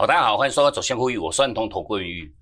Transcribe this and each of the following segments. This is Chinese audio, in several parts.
好，大家好，欢迎收看《走向呼吁》，我是万通投顾玉。宇。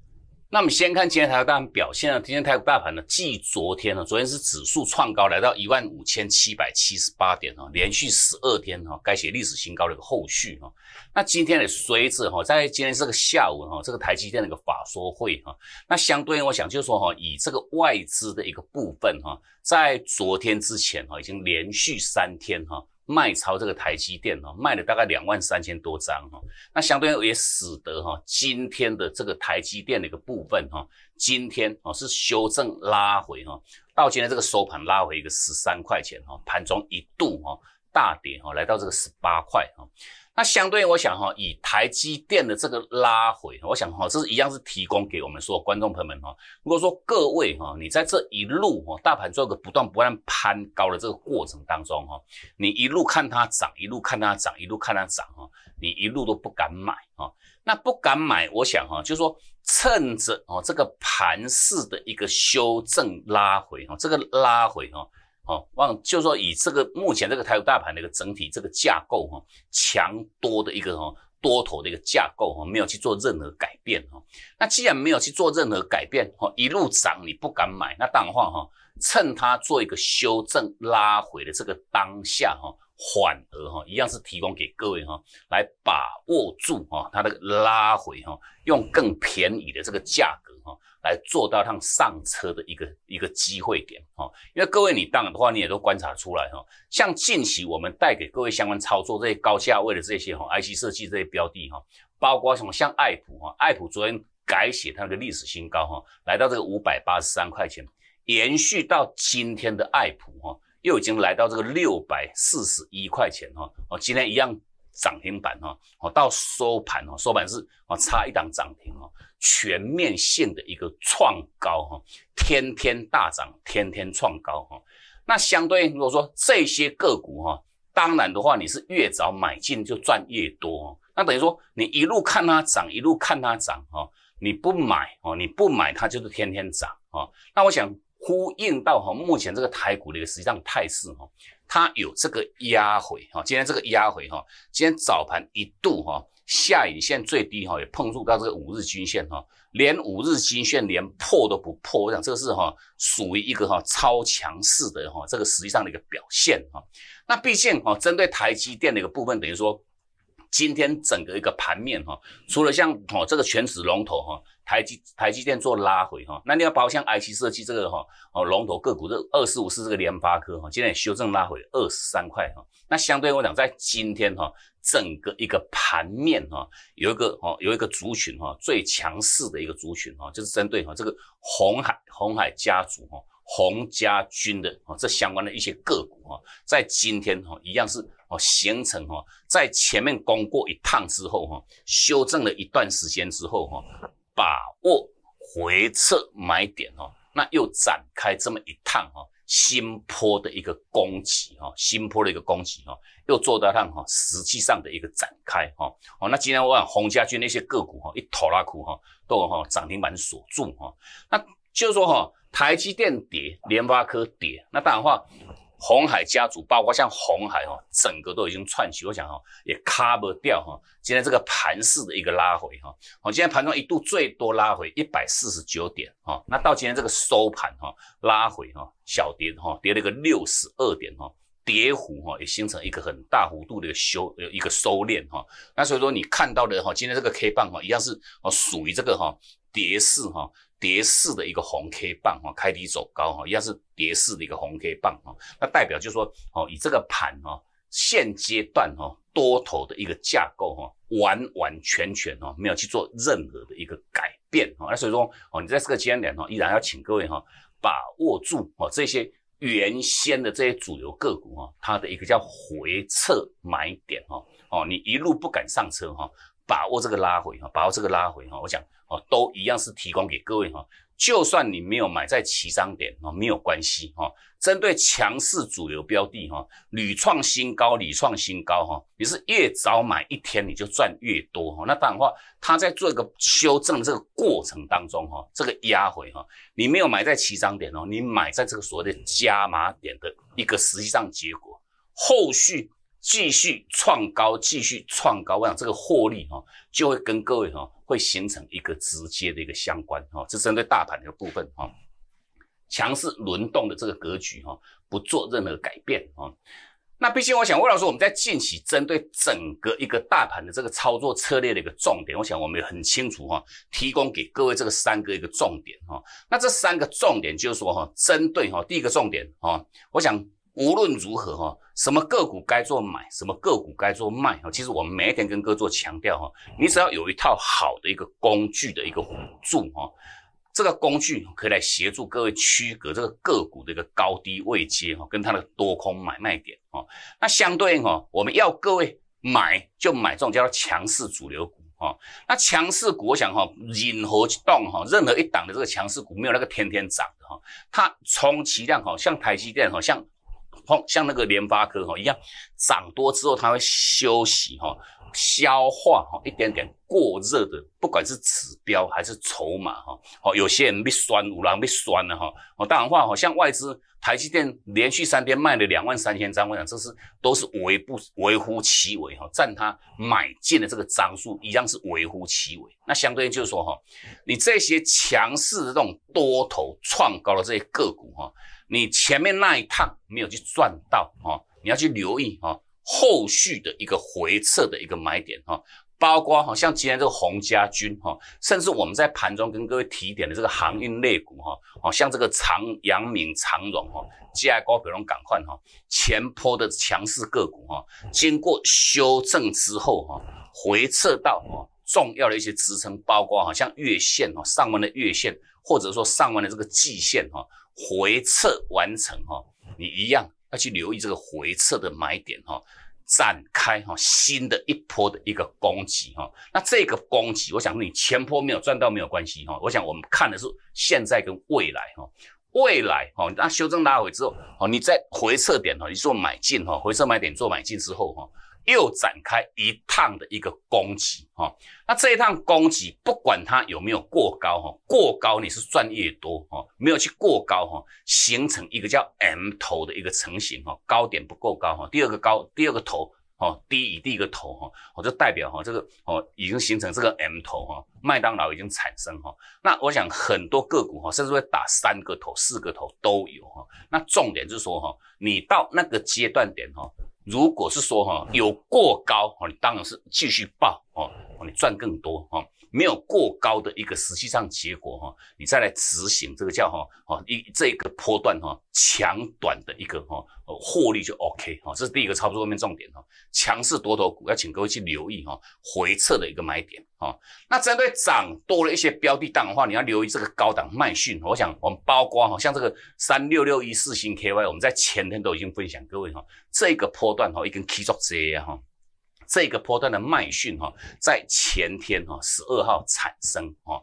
那我们先看今天台股大盘表现啊，今天台股大盘呢，继昨天呢，昨天是指数创高来到一万五千七百七十八点哈，连续十二天哈，该写历史新高的一个后续哈。那今天也随者哈，在今天这个下午哈，这个台积电的一个法说会哈，那相对应我想就是说哈，以这个外资的一个部分哈，在昨天之前哈，已经连续三天哈。卖超这个台积电哦，卖了大概两万三千多张哈，那相对也使得哈今天的这个台积电的一个部分哈，今天哦是修正拉回哈，到今天这个收盘拉回一个十三块钱哈，盘中一度哈。大跌哈，来到这个十八块哈，那相对我想哈，以台积电的这个拉回，我想哈，这是一样是提供给我们说观众朋友们哈，如果说各位哈，你在这一路哈，大盘做个不断不断攀高的这个过程当中哈，你一路看它涨，一路看它涨，一路看它涨啊，你一路都不敢买啊，那不敢买，我想哈，就是说趁着哦这个盘势的一个修正拉回啊，这个拉回哈。哦，望就是说以这个目前这个台股大盘的一个整体这个架构哈，强多的一个哈多头的一个架构哈，没有去做任何改变哈。那既然没有去做任何改变哈，一路涨你不敢买，那当然话哈，趁它做一个修正拉回的这个当下哈。缓而哈，一样是提供给各位哈来把握住哈，它的拉回哈，用更便宜的这个价格哈来做到它上车的一个一个机会点哈，因为各位你当然的话你也都观察出来哈，像近期我们带给各位相关操作这些高价位的这些哈 IC 设计这些标的哈，包括什么像爱普哈，爱普昨天改写它那个历史新高哈，来到这个五百八十三块钱，延续到今天的爱普哈。又已经来到这个六百四十一块钱哈，我今天一样涨停板哈，我到收盘哈，收盘是哦差一档涨停哦，全面性的一个创高哈，天天大涨，天天创高哈。那相对应如果说这些个股哈，当然的话你是越早买进就赚越多，那等于说你一路看它涨，一路看它涨哈，你不买哦，你不买它就是天天涨啊。那我想。呼应到哈，目前这个台股的一个实际上态势哈，它有这个压回哈，今天这个压回哈，今天早盘一度哈下影线最低哈也碰触到这个五日均线哈，连五日均线连破都不破，我想这是哈属于一个哈超强势的哈这个实际上的一个表现哈。那毕竟哈针对台积电的一个部分，等于说今天整个一个盘面哈，除了像哈这个全指龙头哈。台积台积电做拉回哈，那你要包括像 IC 设计这个哈哦龙头个股这二四五四这个联发科哈，今天也修正拉回二十三块哈。那相对我讲，在今天哈整个一个盘面哈有一个哦有一个族群哈最强势的一个族群哈，就是针对哈这个红海红海家族哈红家军的哦这相关的一些个股哈，在今天哈一样是哦形成哈在前面攻过一趟之后哈修正了一段时间之后哈。把握回撤买点哦，那又展开这么一趟哈新坡的一个攻击哈，新坡的一个攻击哈，又做得到哈实际上的一个展开哈。哦，那今天我想洪家军那些个股哈一拖拉哭哈都哈涨停板锁住哈，那就是说哈台积电跌，联发科跌，那当然话。红海家族，包括像红海哈，整个都已经串起，我想哈也卡不掉哈。今天这个盘势的一个拉回哈，好，今天盘中一度最多拉回一百四十九点哈，那到今天这个收盘哈，拉回哈小跌哈，跌了个六十二点哈，跌幅哈也形成一个很大幅度的一个收呃一个收敛哈。那所以说你看到的哈，今天这个 K 棒哈，一样是属于这个哈跌势哈。碟式的一个红 K 棒哈，开低走高哈，一样是碟式的一个红 K 棒哈，那代表就是说哦，以这个盘哈，现阶段哈，多头的一个架构哈，完完全全哈，没有去做任何的一个改变哈，那所以说哦，你在这个阶段哈，依然要请各位哈，把握住哦，这些原先的这些主流个股哈，它的一个叫回撤买点哈，哦，你一路不敢上车哈。把握这个拉回哈，把握这个拉回哈，我想哦，都一样是提供给各位哈，就算你没有买在起涨点啊，没有关系哈。针对强势主流标的哈，屡创新高，屡创新高哈，你是越早买一天你就赚越多哈。那当然话，它在做一个修正这个过程当中哈，这个压回哈，你没有买在起涨点哦，你买在这个所谓的加码点的一个实际上结果，后续。继续创高，继续创高，我想这个获利哈，就会跟各位哈会形成一个直接的一个相关哈，这针对大盘的部分哈，强势轮动的这个格局哈，不做任何改变哈。那毕竟我想，魏老师，我们在近期针对整个一个大盘的这个操作策略的一个重点，我想我们也很清楚哈，提供给各位这个三个一个重点哈。那这三个重点就是说哈，针对哈第一个重点哦，我想。无论如何哈，什么个股该做买，什么个股该做卖哈，其实我们每一天跟哥做强调哈，你只要有一套好的一个工具的一个辅助哈，这个工具可以来协助各位区隔这个个股的一个高低位阶哈，跟它的多空买卖点哈。那相对哈，我们要各位买就买这种叫做强势主流股哈。那强势股我哈，任何动哈，任何一档的这个强势股没有那个天天涨的哈，它充其量哈，像台积电哈，像像那个联发科哈一样，涨多之后它会休息哈，消化哈，一点点过热的，不管是指标还是筹码哈，哦，有些人被酸，五郎被酸了哈。哦，当然话哈，像外资台积电连续三天卖了两万三千张，我想这是都是微不微乎其微哈，占它买进的这个张数一样是微乎其微。那相对应就是说哈，你这些强势的这种多头创高的这些个股哈。你前面那一趟没有去赚到啊，你要去留意啊，后续的一个回撤的一个买点啊，包括哈像今天这个洪家军哈，甚至我们在盘中跟各位提点的这个航运类股哈，哦像这个长阳明、长荣哈，接下来高飞龙赶快哈，前坡的强势个股哈，经过修正之后哈，回撤到哈重要的一些支撑，包括哈像月线哈，上方的月线或者说上弯的这个季线哈。回撤完成哈，你一样要去留意这个回撤的买点哈，展开哈，新的一波的一个攻击哈。那这个攻击，我想你前波没有赚到没有关系哈。我想我们看的是现在跟未来哈，未来哈，那修正拉回之后哦，你在回撤点哈，你做买进哈，回撤买点做买进之后哈。又展开一趟的一个攻击哈，那这一趟攻击不管它有没有过高哈，过高你是赚越多哈，没有去过高哈，形成一个叫 M 头的一个成型哈，高点不够高哈，第二个高第二个头哈低于第一个头哈，我就代表哈这个哦已经形成这个 M 头哈，麦当劳已经产生哈，那我想很多个股哈甚至会打三个头四个头都有哈，那重点就是说哈，你到那个阶段点哈。如果是说哈有过高哦，你当然是继续报哦，你赚更多哈。没有过高的一个实际上结果哈，你再来执行这个叫哈哦一这个波段哈强短的一个哈获利就 OK 哈，这是第一个操作面重点哈。强势多头股要请各位去留意哈回撤的一个买点哈。那针对涨多了一些标的档的话，你要留意这个高档卖讯。我想我们包括哈像这个三六六一四星 KY，我们在前天都已经分享各位哈这个波段哈已经起足势啊哈。这个波段的卖讯哈，在前天哈十二号产生哈，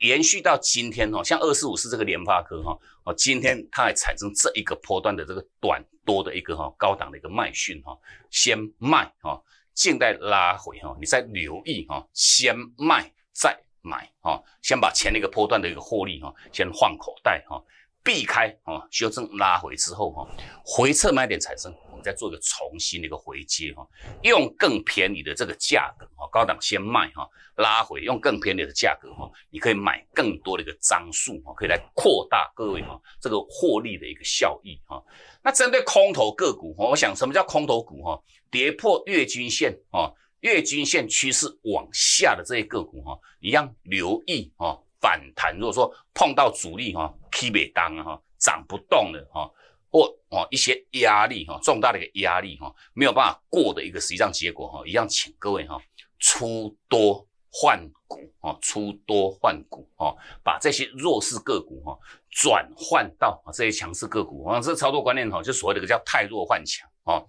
延续到今天哈，像二四五是这个联发科哈，哦，今天它还产生这一个波段的这个短多的一个哈高档的一个卖讯哈，先卖哈，静待拉回哈，你再留意哈，先卖再买哈，先把前一个波段的一个获利哈，先换口袋哈。避开啊，修正拉回之后哈，回撤买点产生，我们再做一个重新的一个回接哈，用更便宜的这个价格哈，高档先卖哈，拉回用更便宜的价格哈，你可以买更多的一个张数哈，可以来扩大各位哈这个获利的一个效益哈。那针对空头个股哈，我想什么叫空头股哈，跌破月均线啊，月均线趋势往下的这些个股哈，一样留意哈。反弹如果说碰到主力哈，keep 哈，涨不动了哈，或哦一些压力哈，重大的一个压力哈，没有办法过的一个实际上结果哈，一样请各位哈，出多换股哈，出多换股哈，把这些弱势个股哈，转换到啊这些强势个股啊，这操作观念哈，就所谓的个叫太弱换强啊。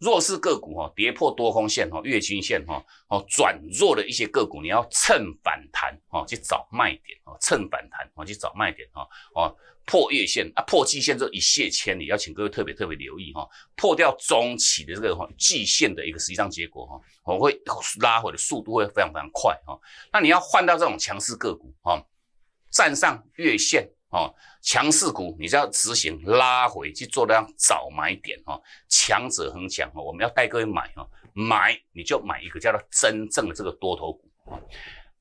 弱势个股哈，跌破多空线哈，月均线哈，哦转弱的一些个股，你要趁反弹哈，去找卖点啊，趁反弹啊，去找卖点啊，哦破月线啊，破季线之后一泻千里，要请各位特别特别留意哈，破掉中期的这个哈季线的一个实际上结果哈，我会拉回的速度会非常非常快哈，那你要换到这种强势个股哈，站上月线。哦，强势股，你就要执行拉回去做样早买点哦。强者恒强哦，我们要带各位买哦，买你就买一个叫做真正的这个多头股啊。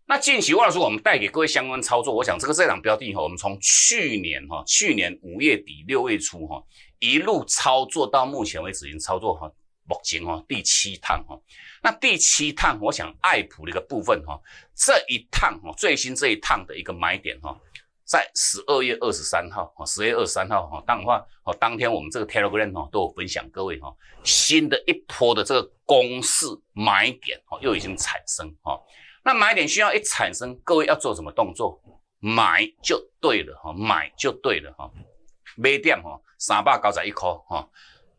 那近期话来说，我们带给各位相关操作，我想这个这档标的哈，我们从去年哈，去年五月底六月初哈，一路操作到目前为止已经操作哈，目前哈第七趟哈。那第七趟，我想爱普的一个部分哈，这一趟哈，最新这一趟的一个买点哈。在十二月二十三号，哈，十月二十三号，哈，当然话，哦，当天我们这个 Telegram 都有分享，各位哈，新的一波的这个攻势买点，又已经产生，哈，那买点需要一产生，各位要做什么动作？买就对了，哈，买就对了，哈，买点，哈，三百高在一颗，哈，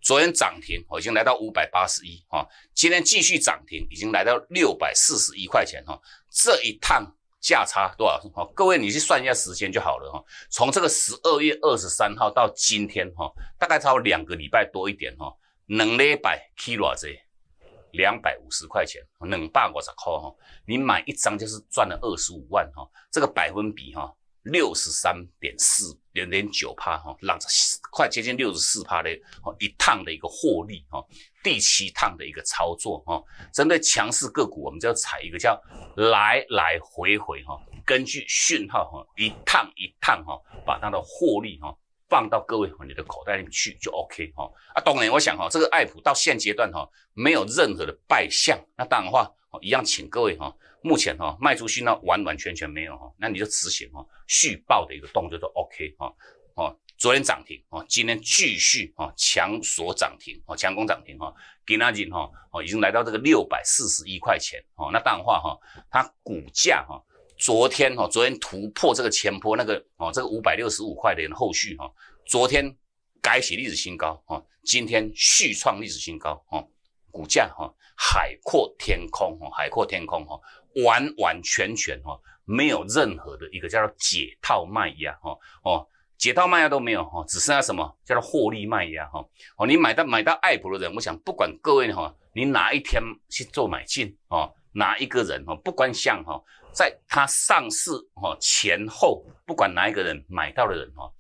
昨天涨停，已经来到五百八十一，哈，今天继续涨停，已经来到六百四十一块钱，哈，这一趟。价差多少？哈，各位你去算一下时间就好了哈。从这个十二月二十三号到今天哈，大概超两个礼拜多一点哈。两百 k i l o e 两百五十块钱，两百五十块哈。你买一张就是赚了二十五万哈。这个百分比哈。六十三点四零点九帕哈，浪是快接近六十四帕嘞，一趟的一个获利哈，第七趟的一个操作哈，针对强势个股，我们就要采一个叫来来回回哈，根据讯号哈，一趟一趟哈，把它的获利哈放到各位你的口袋里面去就 OK 哈。啊，当然我想哈，这个爱普到现阶段哈，没有任何的败相，那当然话，一样请各位哈。目前哈卖出去那完完全全没有哈，那你就执行哈续报的一个动作都 OK 哈哦，昨天涨停哦，今天继续哦强所涨停哦强攻涨停哈，给那金哈哦已经来到这个六百四十一块钱哦，那当然话哈它股价哈昨天哈昨天突破这个前坡那个哦这个五百六十五块的后续哈，昨天改写历史新高哈，今天续创历史新高哈，股价哈海阔天空哈海阔天空哈。完完全全哈，没有任何的一个叫做解套卖压哈哦，解套卖压都没有哈，只剩下什么叫做获利卖压哈哦，你买到买到爱普的人，我想不管各位哈，你哪一天去做买进哦，哪一个人哈，不管像哈，在它上市哈前后，不管哪一个人买到的人哈，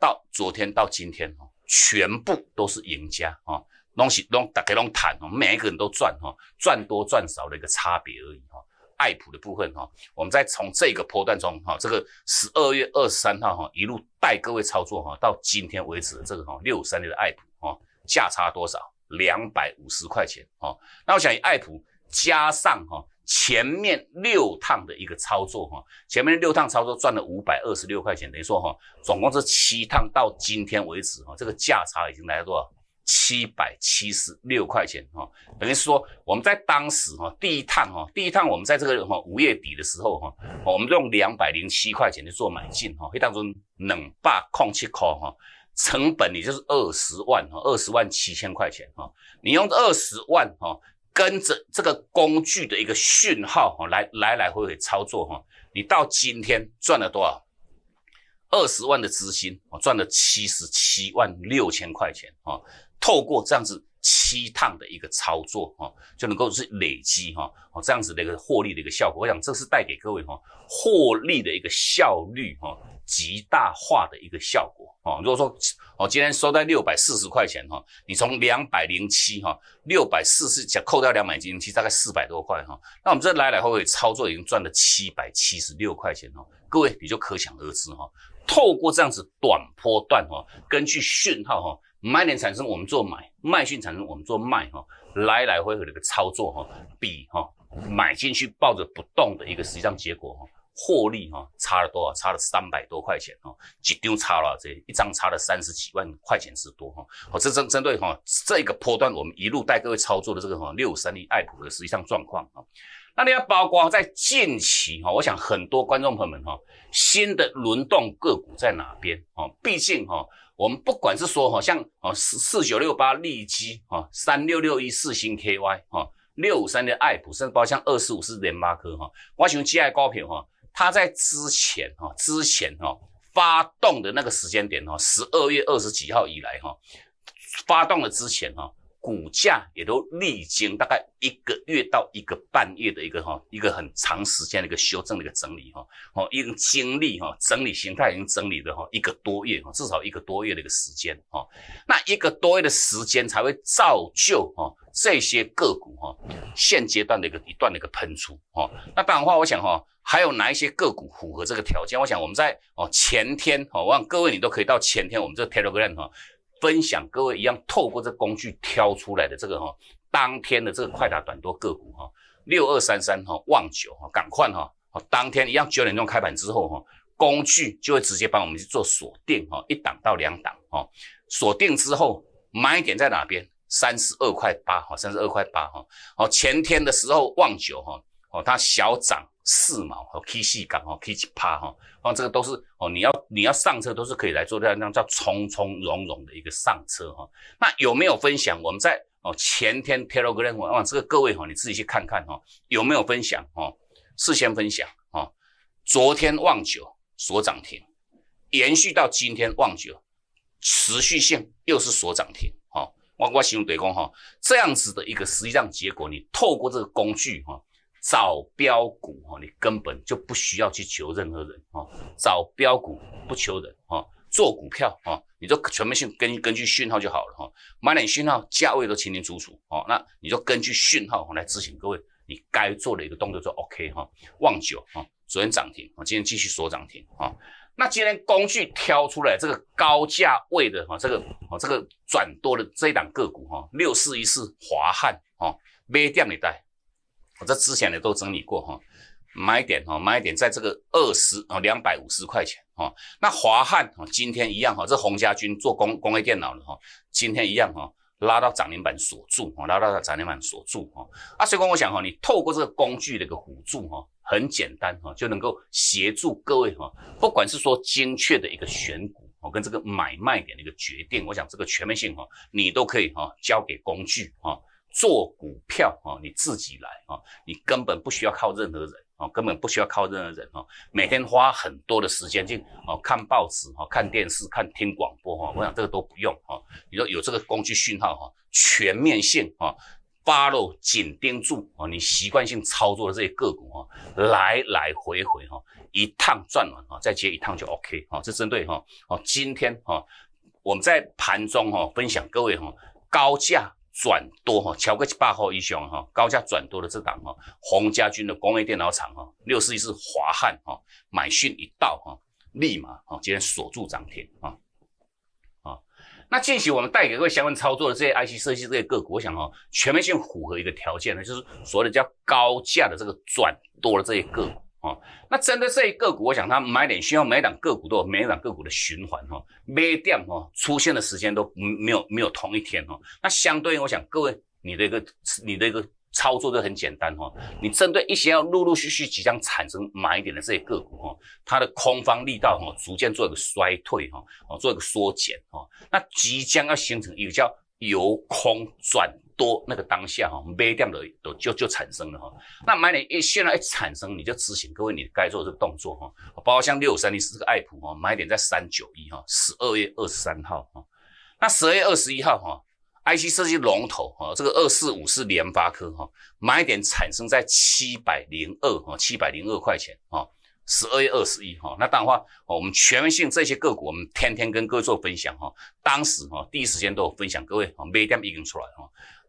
到昨天到今天哈，全部都是赢家啊。拢西拢大家拢谈，每一个人都赚哈，赚多赚少的一个差别而已哈。爱普的部分哈，我们再从这个波段中哈，这个十二月二十三号哈，一路带各位操作哈，到今天为止这个哈六三六的爱普哈价差多少？两百五十块钱哈。那我想以爱普加上哈前面六趟的一个操作哈，前面六趟操作赚了五百二十六块钱，等于说哈，总共这七趟到今天为止哈，这个价差已经来了多少？七百七十六块钱哈，等于是说我们在当时哈第一趟哈第一趟我们在这个哈五月底的时候哈，我们用两百零七块钱去做买进哈，可以当中冷霸控制靠哈，成本也就是二十万哈二十万七千块钱哈，你用二十万哈跟着这个工具的一个讯号哈来来来回回操作哈，你到今天赚了多少？二十万的资金我赚了七十七万六千块钱哈。透过这样子七趟的一个操作，哈，就能够是累积，哈，哦这样子的一个获利的一个效果。我想这是带给各位，哈，获利的一个效率，哈，极大化的一个效果，哈。如果说，哦，今天收在六百四十块钱，哈，你从两百零七，哈，六百四十，想扣掉两百零七，大概四百多块，哈，那我们这来来回回操作已经赚了七百七十六块钱，哈，各位你就可想而知，哈，透过这样子短波段，哈，根据讯号，哈。买点产生，我们做买；卖讯产生，我们做卖。哈，来来回回的一个操作，哈，比哈买进去抱着不动的一个实际上结果，哈，获利哈差了多少？差了三百多块钱啊，几丢差了这一张差了三十几万块钱之多哈。我这针针对哈这个波段，我们一路带各位操作的这个哈六三零爱普的实际上状况啊。那你要包括在近期哈，我想很多观众朋友们哈，新的轮动个股在哪边啊？毕竟哈。我们不管是说哈，像哦四四九六八利基哈，三六六一四星 KY 哈，六五三的爱普，甚至包括像二四五四点八颗哈，我想 GI 高频哈，它在之前哈，之前哈发动的那个时间点哈，十二月二十几号以来哈，发动了之前哈。股价也都历经大概一个月到一个半月的一个哈一个很长时间的一个修正的一个整理哈哦已经经历哈整理形态已经整理的哈一个多月哈至少一个多月的一个时间哈那一个多月的时间才会造就哈这些个股哈现阶段的一个一段的一个喷出哈那当然话我想哈还有哪一些个股符合这个条件？我想我们在哦前天哦我想各位你都可以到前天我们这 Telegram 哈。分享各位一样，透过这工具挑出来的这个哈，当天的这个快打短多个股哈，六二三三哈望九哈，赶快哈，好，当天一样九点钟开盘之后哈，工具就会直接帮我们做锁定哈，一档到两档哈，锁定之后买点在哪边？三十二块八哈，三十二块八哈，好，前天的时候望九哈。哦，它小涨四毛，哦，K 线感哦，K 几趴哈，哦，这个都是哦，你要你要上车都是可以来做这样，那叫从从容容的一个上车哈。那有没有分享？我们在哦前天 Telegram，哇，这个各位哈，你自己去看看哈，有没有分享哈？事先分享啊。昨天旺九所涨停，延续到今天旺九持续性又是所涨停哈。我我形容对讲哈，这样子的一个实际上结果，你透过这个工具哈。找标股哈，你根本就不需要去求任何人哈，找标股不求人哈，做股票哈，你就全面性根根据讯号就好了哈，买点讯号价位都清清楚楚哦，那你就根据讯号来执行，各位，你该做的一个动作就 OK 哈。望九哈，昨天涨停啊，今天继续锁涨停啊。那今天工具挑出来这个高价位的哈，这个哦这个转多的这档个股哈，六四一四华汉哦，买点里带。我这之前的都整理过哈，买点哈，买点在这个二十哦两百五十块钱哈。那华汉哦，今天一样哈，这洪家军做工工业电脑的哈，今天一样哈，拉到涨停板锁住，哈、拉到涨停板锁住哈。啊，所以我想哈，你透过这个工具的一个辅助哈，很简单哈，就能够协助各位哈，不管是说精确的一个选股哦，跟这个买卖点的一个决定，我想这个全面性哈，你都可以哈交给工具哈。做股票哦，你自己来啊！你根本不需要靠任何人啊，根本不需要靠任何人啊！每天花很多的时间去哦看报纸哈，看电视看听广播哈。我想这个都不用啊。你说有这个工具讯号哈，全面性，follow 紧盯住啊，你习惯性操作的这些个股啊，来来回回哈，一趟赚完啊，再接一趟就 OK 啊。这针对哈哦，今天哈我们在盘中哈分享各位哈高价。转多哈，瞧个巴号一雄哈，高价转多的这档哈，洪家军的工业电脑厂哈，六十一是华汉哈，买讯一到哈，立马哈，今天锁住涨停啊啊！那近期我们带给各位相关操作的这些 IC 设计这些个股，我想哦，全面性符合一个条件呢，就是所谓的叫高价的这个转多的这些个股。哦。那针对这一个股，我想它买点需要每档个股都有每档个股的循环哈，一点哈出现的时间都没有没有同一天哈。那相对应，我想各位你的一个你的一个操作都很简单哈。你针对一些要陆陆续续即将产生买点的这些个股哈，它的空方力道哈逐渐做一个衰退哈，哦做一个缩减哈。那即将要形成一个叫由空转。多那个当下哈，一点的都就就产生了哈。那买点一现在一产生，你就执行。各位，你该做这个动作哈。包括像六三，零四这个爱普哈，买点在三九一哈，十二月二十三号哈。那十二月二十一号哈，IC 设计龙头哈，这个二四五是联发科哈，买点产生在七百零二哈，七百零二块钱哈，十二月二十一哈。那当然话，我们全面性这些个股，我们天天跟各位做分享哈。当时哈，第一时间都有分享，各位每点已经出来哈。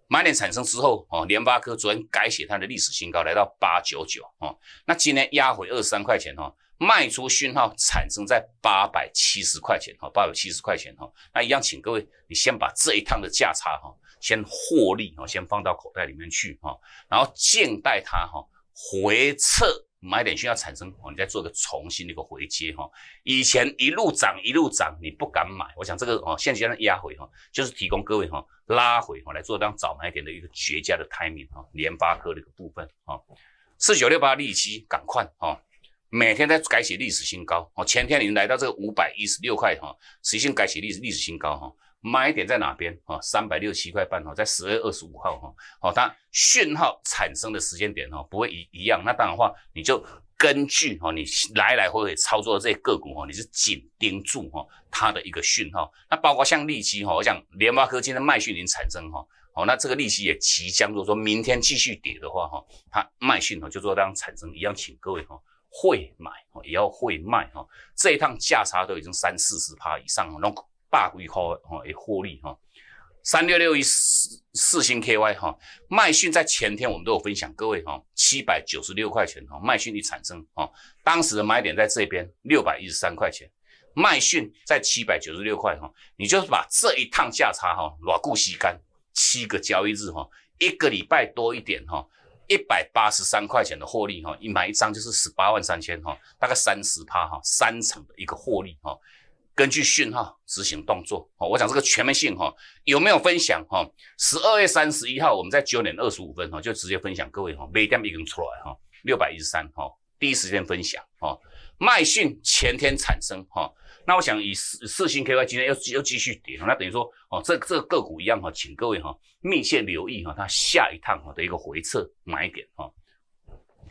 买点产生之后，哦，联发科昨天改写它的历史新高，来到八九九，哦，那今天压回二十三块钱，哈，卖出讯号产生在八百七十块钱，哈，八百七十块钱，哈，那一样，请各位你先把这一趟的价差，哈，先获利，哈，先放到口袋里面去，哈，然后静待它，哈，回撤。买点需要产生哦，你再做一个重新的一个回接哈。以前一路涨一路涨，你不敢买。我想这个哦，现阶段压回哈，就是提供各位哈拉回哈来做当早买点的一个绝佳的 timing 哈。联发科的一个部分哈，四九六八利息赶快哈，每天在改写历史新高哦。前天已经来到这个五百一十六块哈，实现改写历史历史新高哈。买点在哪边啊？三百六七块半哦，在十二月二十五号哈，好，它讯号产生的时间点哈，不会一一样。那当然话，你就根据哈，你来来回回操作的这些个股哈，你是紧盯住哈，它的一个讯号。那包括像利息哈，我想联发科今天卖讯已经产生哈，好，那这个利息也即将，如果说明天继续跌的话哈，它卖讯哈，就说当产生一样，请各位哈，会买也要会卖哈，这一趟价差都已经三四十趴以上了。大股也好，哦获利哈，三六六一四四星 KY 哈，麦讯在前天我们都有分享，各位哈，七百九十六块钱哈，麦讯一产生哈，当时的买点在这边六百一十三块钱，麦讯在七百九十六块哈，你就是把这一趟价差哈，牢固吸干，七个交易日哈，一个礼拜多一点哈，一百八十三块钱的获利哈，一买一张就是十八万三千哈，大概三十趴哈，三成的一个获利哈。根据讯号执行动作，好，我讲这个全面讯号有没有分享？哈，十二月三十一号我们在九点二十五分，哈，就直接分享各位，哈，每点一根出来，哈，六百一十三，哈，第一时间分享，哈，卖讯前天产生，哈，那我想以四四星 K Y 今天又又继续跌，那等于说，哦，这这个个股一样，哈，请各位哈密切留意，哈，它下一趟哈的一个回撤买点，哈，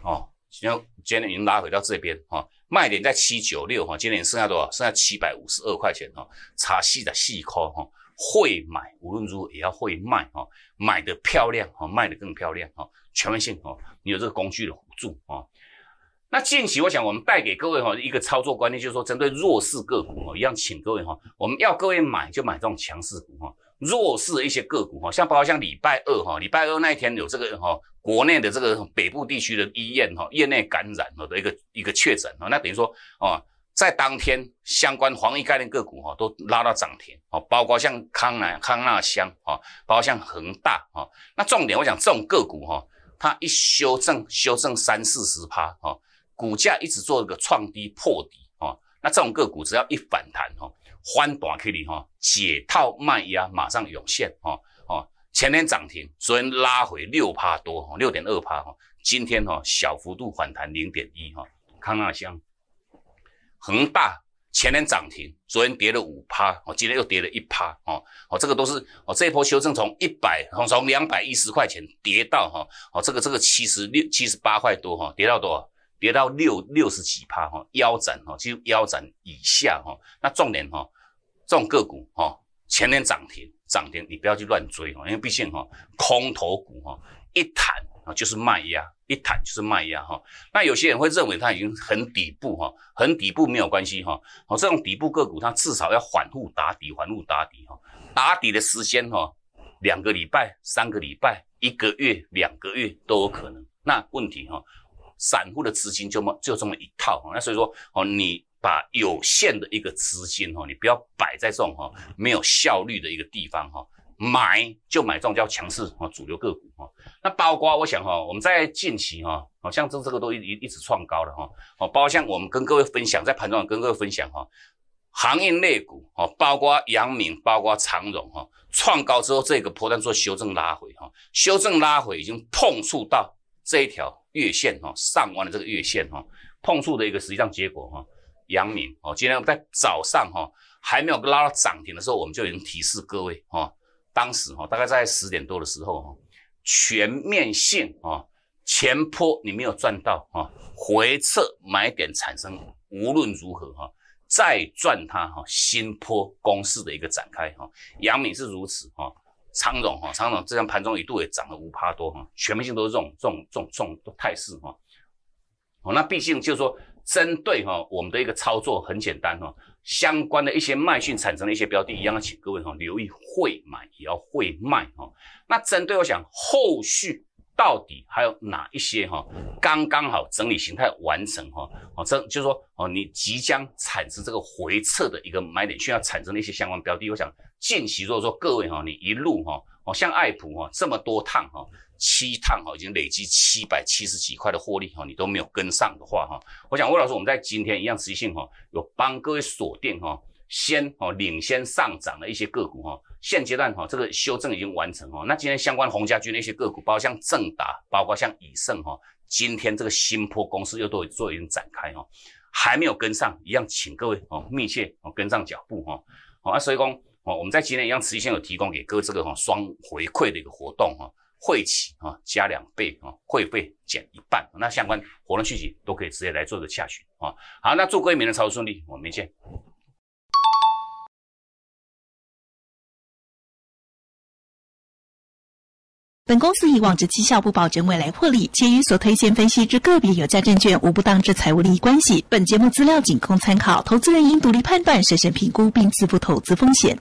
哦。今今天已经拉回到这边哈，卖点在七九六哈，今天剩下多少？剩下七百五十二块钱哈，差细的细抠哈，会买无论如何也要会卖哈，买的漂亮哈，卖的更漂亮哈，全面性哈，你有这个工具的辅助啊。那近期我想我们带给各位哈一个操作观念，就是说针对弱势个股哈，一样请各位哈，我们要各位买就买这种强势股哈。弱是一些个股哈，像包括像礼拜二哈，礼拜二那一天有这个哈，国内的这个北部地区的医院哈，院内感染的一个一个确诊哈，那等于说啊，在当天相关防疫概念个股哈都拉到涨停啊，包括像康乃康纳香哈，包括像恒大哈，那重点我讲这种个股哈，它一修正修正三四十趴哈，股价一直做一个创低破底哈，那这种个股只要一反弹哈。翻短距了哈，解套卖压马上涌现哈哦，前天涨停，昨天拉回六趴多，六点二趴哈，今天哈小幅度反弹零点一哈。康纳香，恒大前天涨停，昨天跌了五趴，哦，今天又跌了一趴哦哦，这个都是哦，这一波修正从一百从从两百一十块钱跌到哈哦，这个这个七十六七十八块多哈，跌到多少？跌到六六十几趴哈，腰斩哈，就腰斩以下哈，那重点哈。这种个股哈，前天涨停涨停，你不要去乱追哈，因为毕竟哈，空头股哈一弹啊就是卖压，一弹就是卖压哈。那有些人会认为它已经很底部哈，很底部没有关系哈。哦，这种底部个股它至少要缓护打底，缓护打底哈。打底的时间哈，两个礼拜、三个礼拜、一个月、两个月都有可能。那问题哈。散户的资金就么就这么一套哈，那所以说哦，你把有限的一个资金哦，你不要摆在这种哈没有效率的一个地方哈，买就买这种叫强势啊主流个股哈。那包括我想哈，我们在近期哈，好像这这个都一一直创高的哈，哦，包括像我们跟各位分享在盘中跟各位分享哈，行业内股哦，包括阳明，包括长荣哈，创高之后这个波段做修正拉回哈，修正拉回已经碰触到这一条。月线哈上弯的这个月线哈碰触的一个实际上结果哈，阳明哦，今天在早上哈还没有拉到涨停的时候，我们就已经提示各位哈，当时哈大概在十点多的时候哈，全面性啊前坡你没有赚到哈，回撤买点产生无论如何哈，再赚它哈新坡攻势的一个展开哈，阳明是如此哈。长总哈，长总，这张盘中一度也涨了五趴多哈，全面性都是这种、这种、这种这种态势哈。哦，那毕竟就是说，针对哈我们的一个操作很简单哈，相关的一些卖讯产生的一些标的，一样请各位哈留意会买也要会卖哈。那针对我想后续到底还有哪一些哈，刚刚好整理形态完成哈，哦，这就是说哦，你即将产生这个回撤的一个买点，需要产生的一些相关标的，我想。近期如果说各位哈，你一路哈，哦像爱普哈这么多趟哈，七趟哈已经累积七百七十几块的获利哈，你都没有跟上的话哈，我想魏老师我们在今天一样，一性哈有帮各位锁定哈，先哦领先上涨的一些个股哈，现阶段哈这个修正已经完成哈，那今天相关洪家的一些个股，包括像正达，包括像以盛哈，今天这个新坡公司又都做一经展开哈，还没有跟上，一样请各位哦密切哦跟上脚步哈，好啊，以工。哦，我们在今年一样持续先有提供给哥这个哈双回馈的一个活动哈，会起啊加两倍啊，会费减一半，那相关活动续集都可以直接来做的下询啊。好，那祝各位明天操作顺利，我们明天见。本公司以往之绩效不保证未来获利，且与所推荐分析之个别有价证券无不当之财务利益关系。本节目资料仅供参考，投资人应独立判断、审慎评估并自负投资风险。